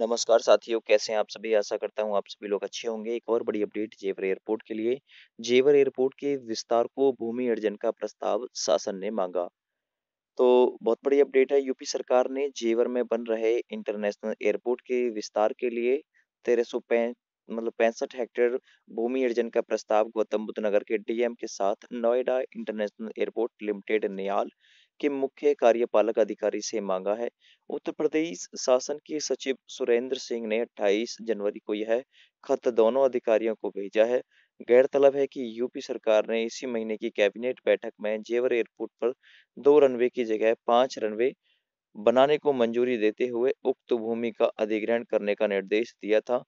नमस्कार साथियों कैसे हैं आप सभी आशा करता हूं आप सभी लोग अच्छे होंगे एक और बड़ी अपडेट जेवर एयरपोर्ट के लिए जेवर एयरपोर्ट के विस्तार को भूमि अर्जन का प्रस्ताव शासन ने मांगा तो बहुत बड़ी अपडेट है यूपी सरकार ने जेवर में बन रहे इंटरनेशनल एयरपोर्ट के विस्तार के लिए तेरह सौ मतलब पैंसठ हेक्टेयर भूमि अर्जन का प्रस्ताव गौतम बुद्ध नगर के डीएम के साथ Noida international airport limited NIAL के मुख्य कार्यपालक अधिकारी से मांगा है उत्तर प्रदेश शासन के सचिव सुरेंद्र सिंह ने 28 जनवरी को यह खत दोनों अधिकारियों को भेजा है गैरतलब है कि यूपी सरकार ने इसी महीने की कैबिनेट बैठक में जेवर एयरपोर्ट पर दो रनवे की जगह पांच रनवे बनाने को मंजूरी देते हुए उक्त भूमि का अधिग्रहण करने का निर्देश दिया था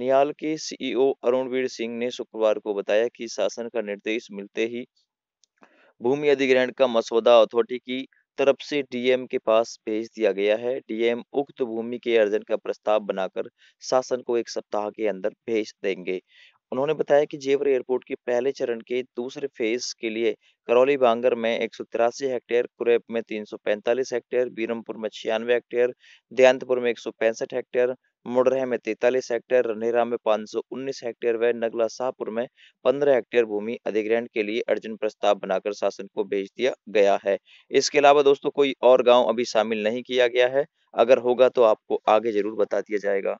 नियाल के सीईओ अरुणवीर सिंह ने शुक्रवार को बताया कि शासन का निर्देश मिलते ही भूमि अधिग्रहण का मसौदा अथॉरिटी की तरफ से डीएम के पास भेज दिया गया है डीएम उक्त भूमि के अर्जन का प्रस्ताव बनाकर शासन को एक सप्ताह के अंदर भेज देंगे उन्होंने बताया कि जेवर एयरपोर्ट के पहले चरण के दूसरे फेज के लिए करौली बांगर में एक हेक्टेयर कुरेप में 345 हेक्टेयर बीरमपुर में छियानवे हेक्टेयर दयांतपुर में एक हेक्टेयर मुडरह में तैतालीस हेक्टेयर रनेरा में पांच हेक्टेयर व नगला शाहपुर में 15 हेक्टेयर भूमि अधिग्रहण के लिए अर्जन प्रस्ताव बनाकर शासन को भेज दिया गया है इसके अलावा दोस्तों कोई और गाँव अभी शामिल नहीं किया गया है अगर होगा तो आपको आगे जरूर बता दिया जाएगा